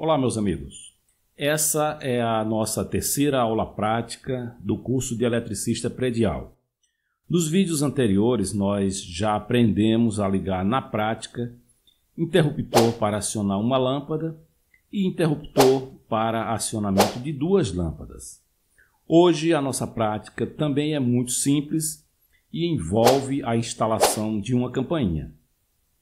Olá, meus amigos. Essa é a nossa terceira aula prática do curso de eletricista predial. Nos vídeos anteriores, nós já aprendemos a ligar na prática interruptor para acionar uma lâmpada e interruptor para acionamento de duas lâmpadas. Hoje, a nossa prática também é muito simples e envolve a instalação de uma campainha.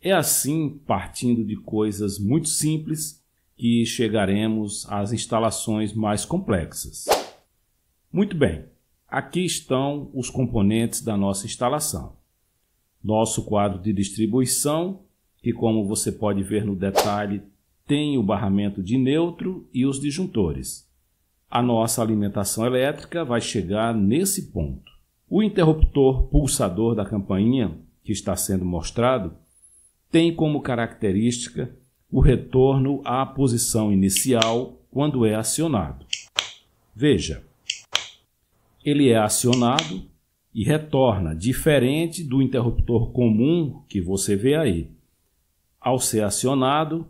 É assim, partindo de coisas muito simples, que chegaremos às instalações mais complexas. Muito bem, aqui estão os componentes da nossa instalação. Nosso quadro de distribuição, que como você pode ver no detalhe, tem o barramento de neutro e os disjuntores. A nossa alimentação elétrica vai chegar nesse ponto. O interruptor pulsador da campainha, que está sendo mostrado, tem como característica o retorno à posição inicial quando é acionado. Veja, ele é acionado e retorna, diferente do interruptor comum que você vê aí. Ao ser acionado,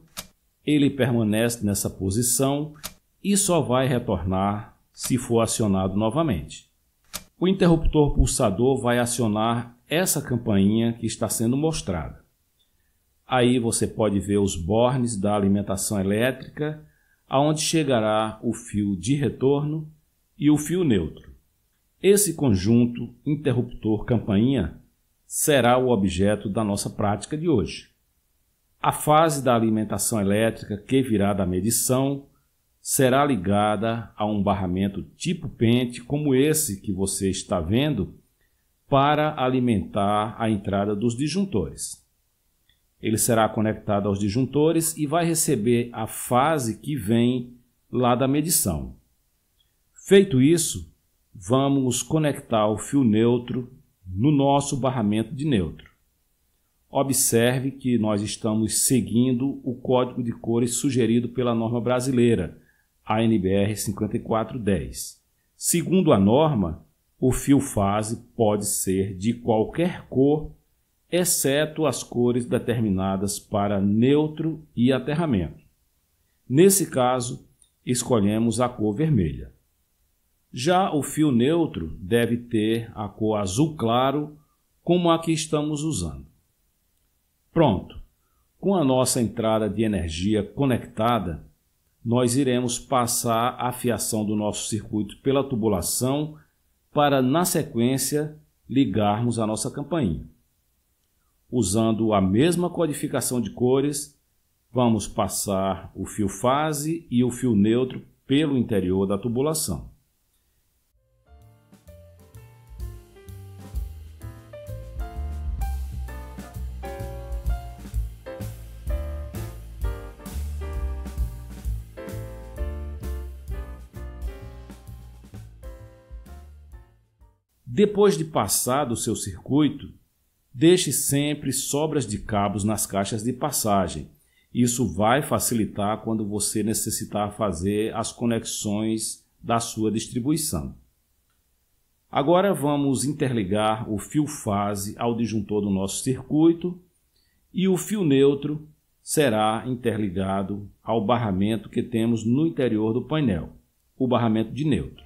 ele permanece nessa posição e só vai retornar se for acionado novamente. O interruptor pulsador vai acionar essa campainha que está sendo mostrada. Aí você pode ver os bornes da alimentação elétrica, aonde chegará o fio de retorno e o fio neutro. Esse conjunto interruptor campainha será o objeto da nossa prática de hoje. A fase da alimentação elétrica que virá da medição será ligada a um barramento tipo pente, como esse que você está vendo, para alimentar a entrada dos disjuntores. Ele será conectado aos disjuntores e vai receber a fase que vem lá da medição. Feito isso, vamos conectar o fio neutro no nosso barramento de neutro. Observe que nós estamos seguindo o código de cores sugerido pela norma brasileira, a NBR 5410. Segundo a norma, o fio fase pode ser de qualquer cor exceto as cores determinadas para neutro e aterramento. Nesse caso, escolhemos a cor vermelha. Já o fio neutro deve ter a cor azul claro, como a que estamos usando. Pronto! Com a nossa entrada de energia conectada, nós iremos passar a fiação do nosso circuito pela tubulação para, na sequência, ligarmos a nossa campainha usando a mesma codificação de cores, vamos passar o fio fase e o fio neutro pelo interior da tubulação. Depois de passado o seu circuito, Deixe sempre sobras de cabos nas caixas de passagem. Isso vai facilitar quando você necessitar fazer as conexões da sua distribuição. Agora vamos interligar o fio fase ao disjuntor do nosso circuito e o fio neutro será interligado ao barramento que temos no interior do painel, o barramento de neutro.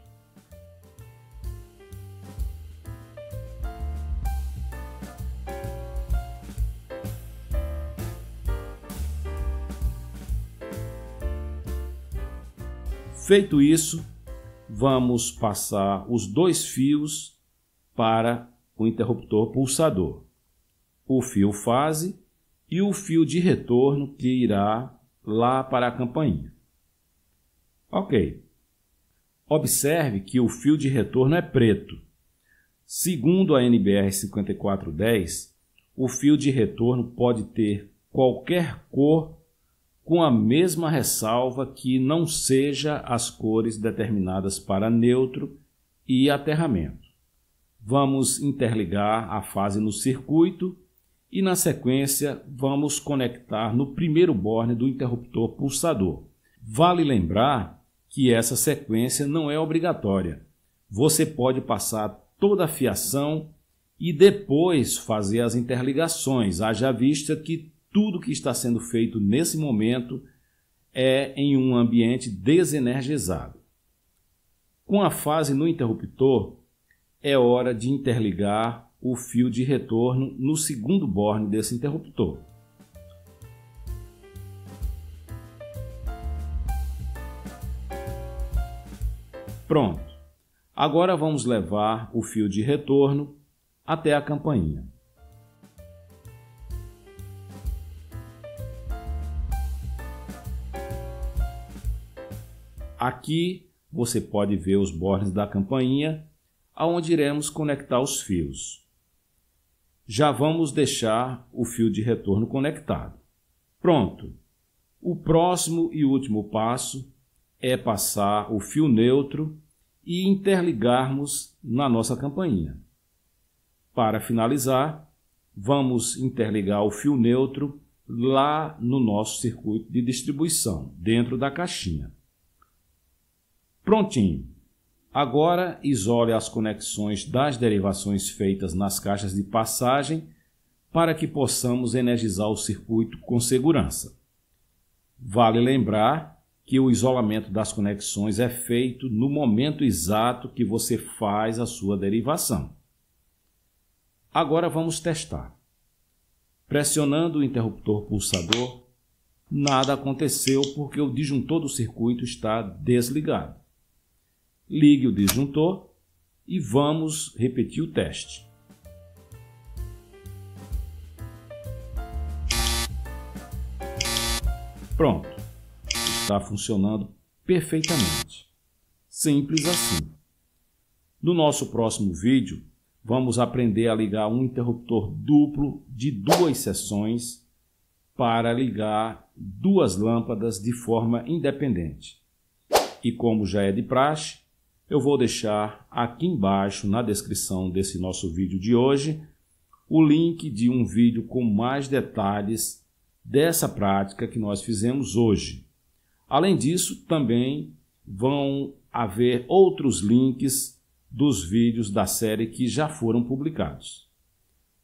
Feito isso, vamos passar os dois fios para o interruptor pulsador, o fio fase e o fio de retorno que irá lá para a campainha. Ok. Observe que o fio de retorno é preto. Segundo a NBR 5410, o fio de retorno pode ter qualquer cor com a mesma ressalva que não seja as cores determinadas para neutro e aterramento. Vamos interligar a fase no circuito e, na sequência, vamos conectar no primeiro borne do interruptor pulsador. Vale lembrar que essa sequência não é obrigatória. Você pode passar toda a fiação e depois fazer as interligações, haja vista que tudo que está sendo feito nesse momento é em um ambiente desenergizado. Com a fase no interruptor, é hora de interligar o fio de retorno no segundo borne desse interruptor. Pronto. Agora vamos levar o fio de retorno até a campainha. Aqui você pode ver os bornes da campainha, aonde iremos conectar os fios. Já vamos deixar o fio de retorno conectado. Pronto! O próximo e último passo é passar o fio neutro e interligarmos na nossa campainha. Para finalizar, vamos interligar o fio neutro lá no nosso circuito de distribuição, dentro da caixinha. Prontinho. Agora isole as conexões das derivações feitas nas caixas de passagem para que possamos energizar o circuito com segurança. Vale lembrar que o isolamento das conexões é feito no momento exato que você faz a sua derivação. Agora vamos testar. Pressionando o interruptor pulsador, nada aconteceu porque o disjuntor do circuito está desligado ligue o disjuntor e vamos repetir o teste. Pronto, está funcionando perfeitamente. Simples assim. No nosso próximo vídeo, vamos aprender a ligar um interruptor duplo de duas seções para ligar duas lâmpadas de forma independente. E como já é de praxe, eu vou deixar aqui embaixo na descrição desse nosso vídeo de hoje o link de um vídeo com mais detalhes dessa prática que nós fizemos hoje. Além disso, também vão haver outros links dos vídeos da série que já foram publicados.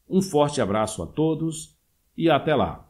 Um forte abraço a todos e até lá!